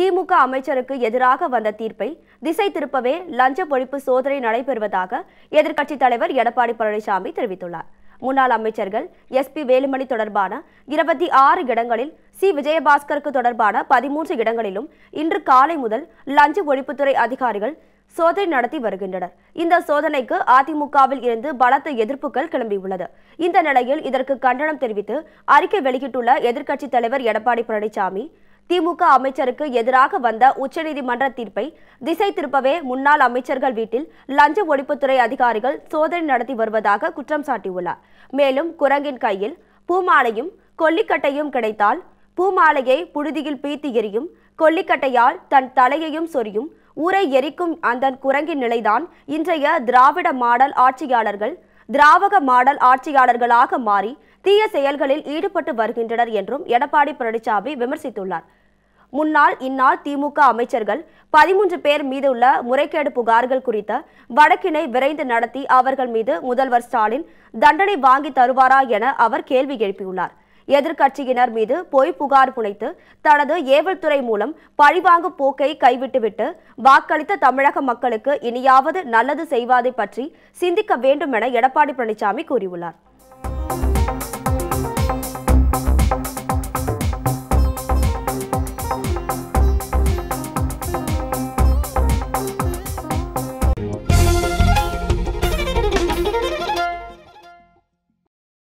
திமுக அமைச்சருக்கு எதிராக வந்த தீர்ப்பை திசை திருப்பவே லஞ்ச ஒழிப்பு சோதனை நடைபெறுவதாக எதிர்க்கட்சித் தலைவர் எடப்பாடி பழனிசாமி தெரிவித்துள்ளார் முன்னாள் அமைச்சர்கள் எஸ் பி வேலுமணி தொடர்பான இருபத்தி ஆறு இடங்களில் சி விஜயபாஸ்கருக்கு தொடர்பான பதிமூன்று இடங்களிலும் இன்று காலை முதல் லஞ்ச ஒழிப்புத்துறை அதிகாரிகள் சோதனை நடத்தி வருகின்றனர் இந்த சோதனைக்கு அதிமுகவில் இருந்து பலத்த எதிர்ப்புகள் கிளம்பியுள்ளது இந்த நிலையில் இதற்கு கண்டனம் தெரிவித்து அறிக்கை வெளியிட்டுள்ள எதிர்க்கட்சித் தலைவர் எடப்பாடி பழனிசாமி திமுக அமைச்சருக்கு எதிராக வந்த உச்சநீதிமன்ற தீர்ப்பை திசை திருப்பவே முன்னாள் அமைச்சர்கள் வீட்டில் லஞ்ச ஒழிப்புத்துறை அதிகாரிகள் சோதனை நடத்தி வருவதாக குற்றம் சாட்டியுள்ளார் மேலும் குரங்கின் கையில் பூமாலையும் கொல்லிக்கட்டையும் கிடைத்தால் பூமாலையை புழுதியில் பீத்து எரியும் கொல்லிக்கட்டையால் தன் தலையையும் சொரியும் ஊரை எரிக்கும் அந்த குரங்கின் நிலைதான் இன்றைய திராவிட மாடல் ஆட்சியாளர்கள் திராவக மாடல் ஆட்சியாளர்களாக மாறி தீய செயல்களில் ஈடுபட்டு வருகின்றனர் என்றும் எடப்பாடி பழனிசாமி விமர்சித்துள்ளார் முன்னாள் இந்நாள் திமுக அமைச்சர்கள் பதிமூன்று பேர் மீது உள்ள முறைகேடு புகார்கள் குறித்த வழக்கினை விரைந்து நடத்தி அவர்கள் மீது முதல்வர் ஸ்டாலின் தண்டனை வாங்கி தருவாரா என அவர் கேள்வி எழுப்பியுள்ளார் எதிர்க்கட்சியினர் மீது பொய் புகார் புனைத்து தனது ஏவல்துறை மூலம் பழிவாங்கும் போக்கை கைவிட்டுவிட்டு வாக்களித்த தமிழக மக்களுக்கு இனியாவது நல்லது செய்வதை பற்றி சிந்திக்க வேண்டும் என எடப்பாடி பழனிசாமி கூறியுள்ளார்